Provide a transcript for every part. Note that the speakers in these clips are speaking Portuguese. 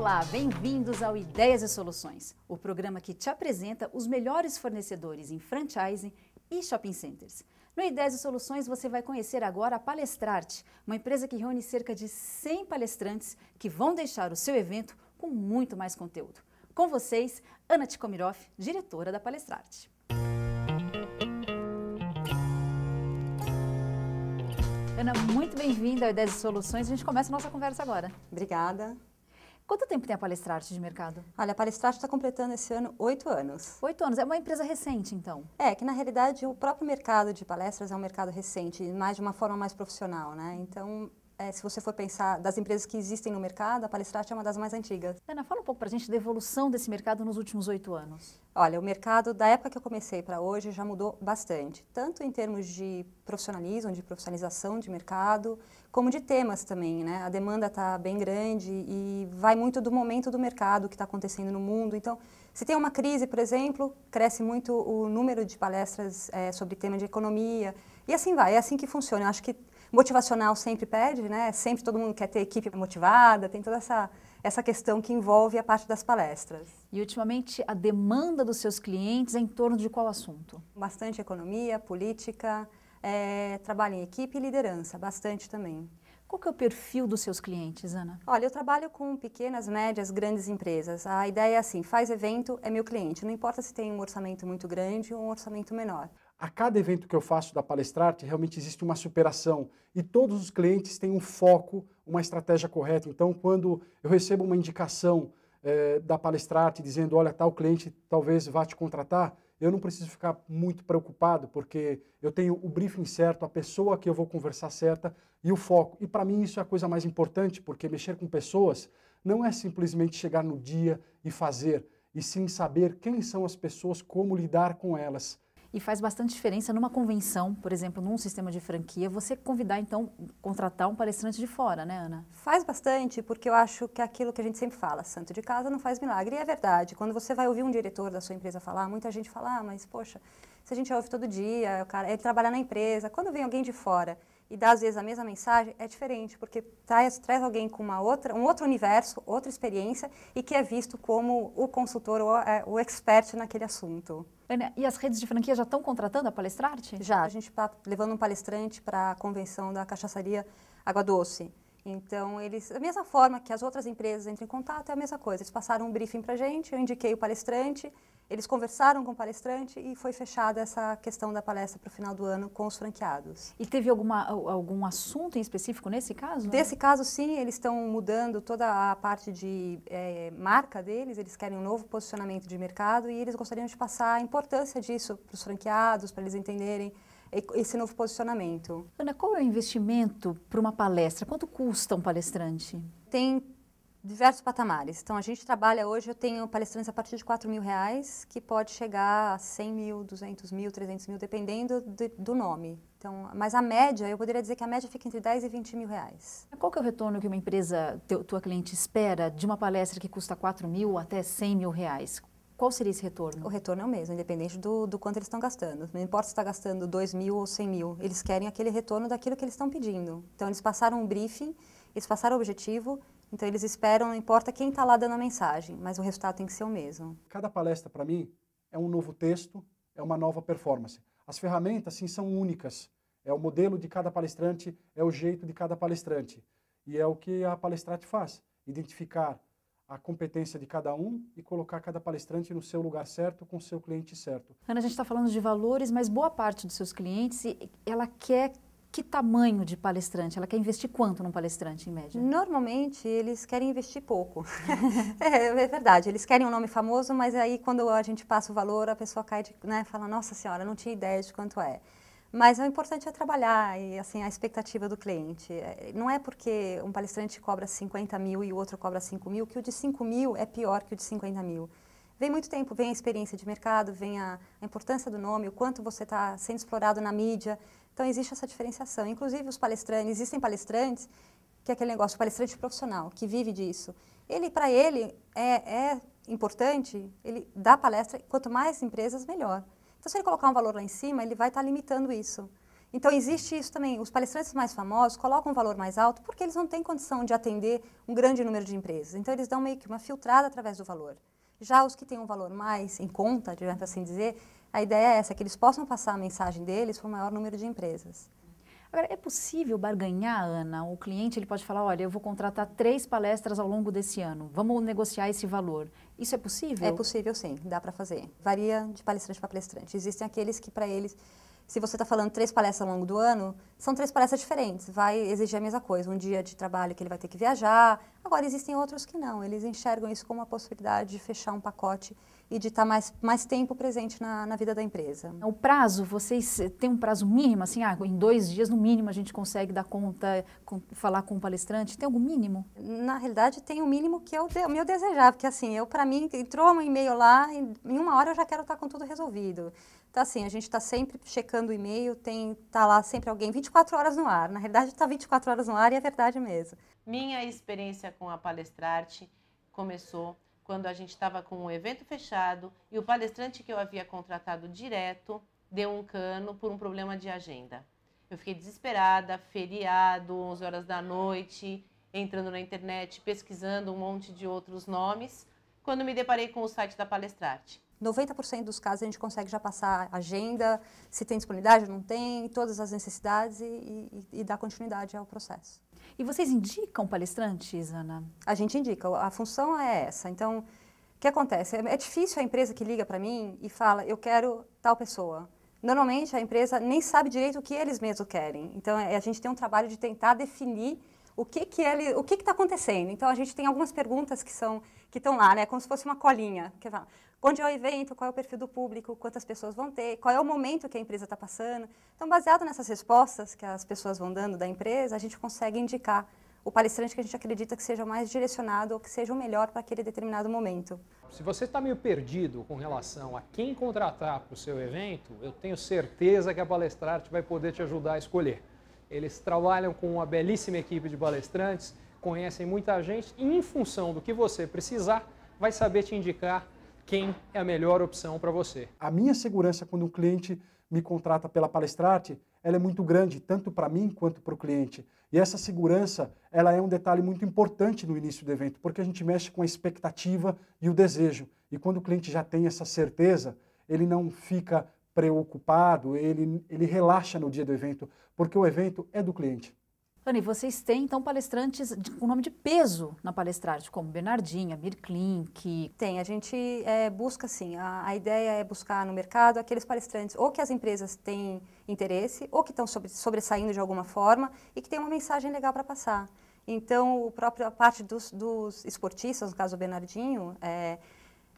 Olá, bem-vindos ao Ideias e Soluções, o programa que te apresenta os melhores fornecedores em franchising e shopping centers. No Ideias e Soluções você vai conhecer agora a Palestrarte, uma empresa que reúne cerca de 100 palestrantes que vão deixar o seu evento com muito mais conteúdo. Com vocês, Ana Tikomiroff, diretora da Palestrarte. Ana, muito bem-vinda ao Ideias e Soluções. A gente começa a nossa conversa agora. Obrigada. Quanto tempo tem a Palestrarte de mercado? Olha, a Palestrarte está completando esse ano oito anos. Oito anos, é uma empresa recente, então? É, que na realidade o próprio mercado de palestras é um mercado recente, mais de uma forma mais profissional, né? Então, é, se você for pensar das empresas que existem no mercado, a palestrante é uma das mais antigas. Ana, fala um pouco para a gente da evolução desse mercado nos últimos oito anos. Olha, o mercado da época que eu comecei para hoje já mudou bastante, tanto em termos de profissionalismo, de profissionalização de mercado, como de temas também, né? A demanda está bem grande e vai muito do momento do mercado que está acontecendo no mundo. Então, se tem uma crise, por exemplo, cresce muito o número de palestras é, sobre tema de economia e assim vai. É assim que funciona. Eu acho que Motivacional sempre pede, né? Sempre todo mundo quer ter equipe motivada, tem toda essa essa questão que envolve a parte das palestras. E ultimamente a demanda dos seus clientes é em torno de qual assunto? Bastante economia, política, é, trabalho em equipe e liderança, bastante também. Qual que é o perfil dos seus clientes, Ana? Olha, eu trabalho com pequenas, médias, grandes empresas. A ideia é assim, faz evento, é meu cliente. Não importa se tem um orçamento muito grande ou um orçamento menor a cada evento que eu faço da Palestrarte, realmente existe uma superação. E todos os clientes têm um foco, uma estratégia correta. Então, quando eu recebo uma indicação eh, da Palestrarte dizendo, olha, tal cliente talvez vá te contratar, eu não preciso ficar muito preocupado, porque eu tenho o briefing certo, a pessoa que eu vou conversar certa e o foco. E para mim isso é a coisa mais importante, porque mexer com pessoas não é simplesmente chegar no dia e fazer, e sim saber quem são as pessoas, como lidar com elas e faz bastante diferença numa convenção, por exemplo, num sistema de franquia, você convidar, então, contratar um palestrante de fora, né, Ana? Faz bastante, porque eu acho que é aquilo que a gente sempre fala, santo de casa não faz milagre, e é verdade. Quando você vai ouvir um diretor da sua empresa falar, muita gente fala, ah, mas, poxa, se a gente ouve todo dia, o cara, ele trabalha na empresa, quando vem alguém de fora e dá às vezes a mesma mensagem, é diferente, porque traz, traz alguém com uma outra, um outro universo, outra experiência e que é visto como o consultor ou é, o expert naquele assunto. Ana, e as redes de franquia já estão contratando a palestrante? Já, a gente está levando um palestrante para a convenção da cachaçaria Água Doce. Então, eles, da mesma forma que as outras empresas entram em contato, é a mesma coisa. Eles passaram um briefing para a gente, eu indiquei o palestrante, eles conversaram com o palestrante e foi fechada essa questão da palestra para o final do ano com os franqueados. E teve alguma, algum assunto em específico nesse caso? Nesse caso, sim, eles estão mudando toda a parte de é, marca deles, eles querem um novo posicionamento de mercado e eles gostariam de passar a importância disso para os franqueados, para eles entenderem esse novo posicionamento. Ana, qual é o investimento para uma palestra? Quanto custa um palestrante? Tem diversos patamares. Então, a gente trabalha hoje, eu tenho palestrantes a partir de 4 mil reais, que pode chegar a 100 mil, 200 mil, 300 mil, dependendo de, do nome. Então, mas a média, eu poderia dizer que a média fica entre 10 e 20 mil reais. Qual que é o retorno que uma empresa, teu, tua cliente, espera de uma palestra que custa 4 mil até 100 mil reais? Qual seria esse retorno? O retorno é o mesmo, independente do, do quanto eles estão gastando. Não importa se está gastando 2 mil ou 100 mil, eles querem aquele retorno daquilo que eles estão pedindo. Então, eles passaram um briefing, eles passaram o objetivo, então eles esperam, não importa quem está lá dando a mensagem, mas o resultado tem que ser o mesmo. Cada palestra, para mim, é um novo texto, é uma nova performance. As ferramentas, sim, são únicas. É o modelo de cada palestrante, é o jeito de cada palestrante. E é o que a palestrante faz, identificar a competência de cada um e colocar cada palestrante no seu lugar certo, com o seu cliente certo. Ana, a gente está falando de valores, mas boa parte dos seus clientes, ela quer que tamanho de palestrante? Ela quer investir quanto num palestrante, em média? Normalmente, eles querem investir pouco. é, é, verdade, eles querem um nome famoso, mas aí quando a gente passa o valor, a pessoa cai de, né, fala, nossa senhora, não tinha ideia de quanto é. Mas o importante é trabalhar e, assim, a expectativa do cliente. É, não é porque um palestrante cobra 50 mil e o outro cobra 5 mil, que o de 5 mil é pior que o de 50 mil vem muito tempo, vem a experiência de mercado, vem a, a importância do nome, o quanto você está sendo explorado na mídia. Então, existe essa diferenciação. Inclusive, os palestrantes, existem palestrantes, que é aquele negócio, palestrante profissional, que vive disso. Ele, para ele, é, é importante, ele dá palestra, quanto mais empresas, melhor. Então, se ele colocar um valor lá em cima, ele vai estar tá limitando isso. Então, existe isso também. Os palestrantes mais famosos colocam um valor mais alto porque eles não têm condição de atender um grande número de empresas. Então, eles dão meio que uma filtrada através do valor. Já os que têm um valor mais em conta, digamos assim dizer, a ideia é essa, que eles possam passar a mensagem deles para o maior número de empresas. Agora, é possível barganhar, Ana? O cliente ele pode falar, olha, eu vou contratar três palestras ao longo desse ano, vamos negociar esse valor. Isso é possível? É possível, sim, dá para fazer. Varia de palestrante para palestrante. Existem aqueles que, para eles, se você está falando três palestras ao longo do ano, são três palestras diferentes, vai exigir a mesma coisa, um dia de trabalho que ele vai ter que viajar. Agora, existem outros que não, eles enxergam isso como uma possibilidade de fechar um pacote e de estar tá mais, mais tempo presente na, na vida da empresa. É, o prazo, vocês eh, têm um prazo mínimo, assim, ah, em dois dias no mínimo a gente consegue dar conta, com, falar com o palestrante? Tem algum mínimo? Na realidade, tem o um mínimo que é o meu desejar, porque assim, eu para mim, entrou um e-mail lá, em, em uma hora eu já quero estar tá com tudo resolvido. Então, assim, a gente está sempre checando o e-mail, tem tá lá sempre alguém 24 horas no ar. Na realidade, está 24 horas no ar e é verdade mesmo. Minha experiência com a Palestrarte começou quando a gente estava com um evento fechado e o palestrante que eu havia contratado direto deu um cano por um problema de agenda. Eu fiquei desesperada, feriado, 11 horas da noite, entrando na internet, pesquisando um monte de outros nomes, quando me deparei com o site da Palestrate. 90% dos casos a gente consegue já passar agenda, se tem disponibilidade, não tem, todas as necessidades e, e, e dar continuidade ao processo. E vocês indicam palestrantes, Ana? A gente indica, a função é essa. Então, o que acontece? É, é difícil a empresa que liga para mim e fala, eu quero tal pessoa. Normalmente a empresa nem sabe direito o que eles mesmos querem. Então, é, a gente tem um trabalho de tentar definir o que que ele, o que está acontecendo. Então, a gente tem algumas perguntas que são que estão lá, né? É como se fosse uma colinha. Que fala, onde é o evento, qual é o perfil do público, quantas pessoas vão ter, qual é o momento que a empresa está passando. Então, baseado nessas respostas que as pessoas vão dando da empresa, a gente consegue indicar o palestrante que a gente acredita que seja mais direcionado ou que seja o melhor para aquele determinado momento. Se você está meio perdido com relação a quem contratar para o seu evento, eu tenho certeza que a Palestrarte vai poder te ajudar a escolher. Eles trabalham com uma belíssima equipe de palestrantes, conhecem muita gente e, em função do que você precisar, vai saber te indicar quem é a melhor opção para você. A minha segurança quando um cliente me contrata pela Palestrate, ela é muito grande, tanto para mim quanto para o cliente. E essa segurança, ela é um detalhe muito importante no início do evento, porque a gente mexe com a expectativa e o desejo. E quando o cliente já tem essa certeza, ele não fica preocupado, ele, ele relaxa no dia do evento, porque o evento é do cliente. Anne, vocês têm então palestrantes de, com nome de peso na palestragem, como Bernardinha, Mirklin, que... Tem, a gente é, busca sim. A, a, ideia é buscar no mercado aqueles palestrantes ou que as empresas têm interesse ou que estão sobre, sobressaindo de alguma forma e que tem uma mensagem legal para passar. Então, o próprio, a parte dos, dos esportistas, no caso o Bernardinho, é,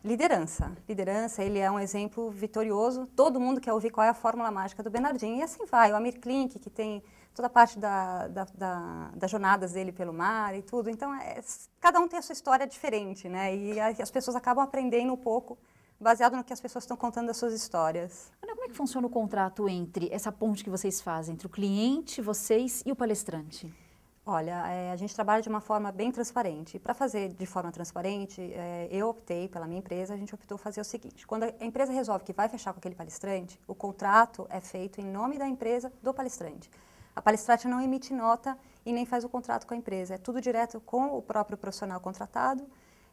Liderança. Liderança, ele é um exemplo vitorioso. Todo mundo quer ouvir qual é a fórmula mágica do Bernardinho. E assim vai. O Amir Klink, que tem toda a parte da, da, da, das jornadas dele pelo mar e tudo. Então, é, cada um tem a sua história diferente, né? E a, as pessoas acabam aprendendo um pouco baseado no que as pessoas estão contando das suas histórias. Ana, como é que funciona o contrato entre essa ponte que vocês fazem entre o cliente, vocês e o palestrante? Olha, é, a gente trabalha de uma forma bem transparente. Para fazer de forma transparente, é, eu optei pela minha empresa, a gente optou fazer o seguinte: quando a empresa resolve que vai fechar com aquele palestrante, o contrato é feito em nome da empresa do palestrante. A palestrante não emite nota e nem faz o contrato com a empresa. É tudo direto com o próprio profissional contratado.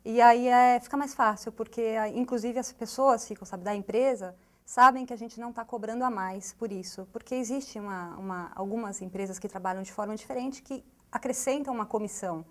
E aí é, fica mais fácil, porque ah, inclusive as pessoas ficam, sabe, da empresa, sabem que a gente não está cobrando a mais por isso. Porque existem algumas empresas que trabalham de forma diferente que acrescentam uma comissão.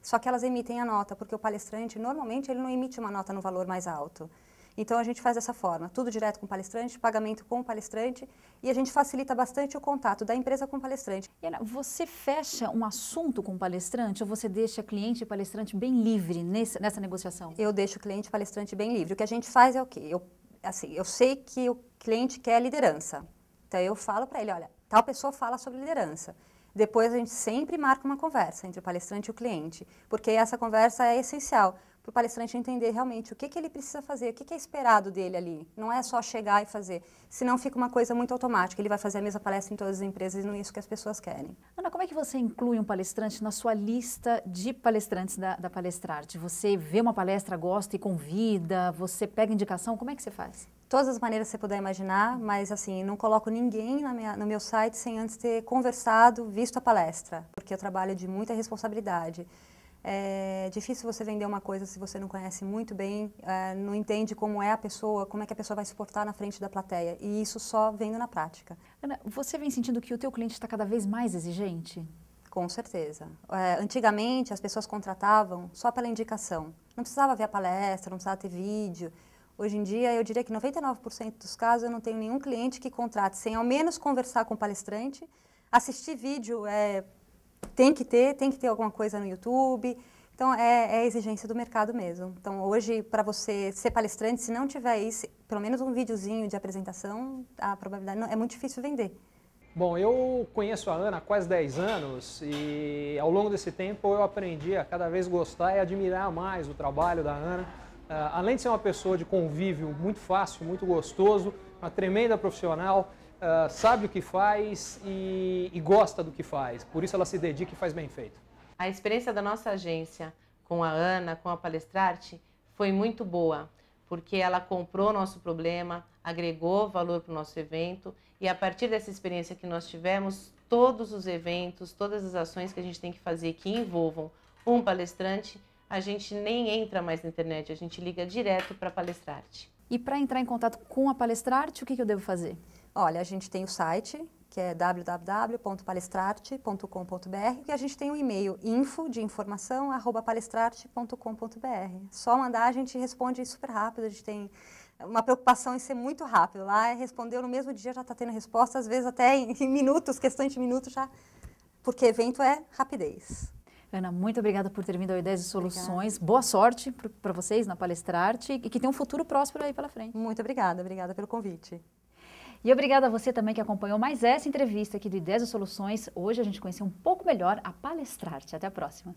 Só que elas emitem a nota, porque o palestrante, normalmente, ele não emite uma nota no valor mais alto. Então a gente faz dessa forma, tudo direto com o palestrante, pagamento com o palestrante e a gente facilita bastante o contato da empresa com o palestrante. Ana, você fecha um assunto com o palestrante ou você deixa cliente e palestrante bem livre nessa negociação? Eu deixo o cliente e palestrante bem livre. O que a gente faz é o quê? Eu, assim, eu sei que o cliente quer liderança. Então eu falo para ele, olha, tal pessoa fala sobre liderança. Depois a gente sempre marca uma conversa entre o palestrante e o cliente, porque essa conversa é essencial para o palestrante entender realmente o que, que ele precisa fazer, o que, que é esperado dele ali. Não é só chegar e fazer, senão fica uma coisa muito automática. Ele vai fazer a mesma palestra em todas as empresas e não é isso que as pessoas querem. Ana, como é que você inclui um palestrante na sua lista de palestrantes da, da Palestrarte? Você vê uma palestra, gosta e convida, você pega indicação, como é que você faz? todas as maneiras que você puder imaginar, mas assim, não coloco ninguém minha, no meu site sem antes ter conversado, visto a palestra, porque eu trabalho de muita responsabilidade. É difícil você vender uma coisa se você não conhece muito bem, é, não entende como é a pessoa, como é que a pessoa vai se portar na frente da plateia. E isso só vendo na prática. Ana, você vem sentindo que o teu cliente está cada vez mais exigente? Com certeza. É, antigamente, as pessoas contratavam só pela indicação. Não precisava ver a palestra, não precisava ter vídeo. Hoje em dia, eu diria que 99% dos casos eu não tenho nenhum cliente que contrate sem ao menos conversar com o palestrante, assistir vídeo, é, tem que ter, tem que ter alguma coisa no YouTube. Então, é, é exigência do mercado mesmo. Então, hoje, para você ser palestrante, se não tiver isso, pelo menos um videozinho de apresentação, a probabilidade não, é muito difícil vender. Bom, eu conheço a Ana há quase 10 anos e ao longo desse tempo eu aprendi a cada vez gostar e admirar mais o trabalho da Ana. Ah, além de ser uma pessoa de convívio muito fácil, muito gostoso, uma tremenda profissional, ah, sabe o que faz e, e gosta do que faz. Por isso ela se dedica e faz bem feito. A experiência da nossa agência com a Ana, com a Palestrarte, foi muito boa, porque ela comprou nosso problema, agregou valor para o nosso evento e a partir dessa experiência que nós tivemos, todos os eventos, todas as ações que a gente tem que fazer que envolvam um palestrante, a gente nem entra mais na internet, a gente liga direto para a Palestrarte. E para entrar em contato com a Palestrarte, o que, que eu devo fazer? Olha, a gente tem o site, que é www.palestrarte.com.br e a gente tem o e-mail info de informação arroba palestrarte.com.br. Só mandar, a gente responde super rápido, a gente tem uma preocupação em ser muito rápido. Lá é respondeu no mesmo dia, já está tendo resposta, às vezes até em, minutos, questões de minutos já, porque evento é rapidez. Ana, muito obrigada por ter vindo ao Ideias e Soluções. Obrigada. Boa sorte para vocês na Palestrarte e que tenham um futuro próspero aí pela frente. Muito obrigada, obrigada pelo convite. E obrigada a você também que acompanhou mais essa entrevista aqui do Ideias e Soluções. Hoje a gente conheceu um pouco melhor a Palestrarte. Até a próxima.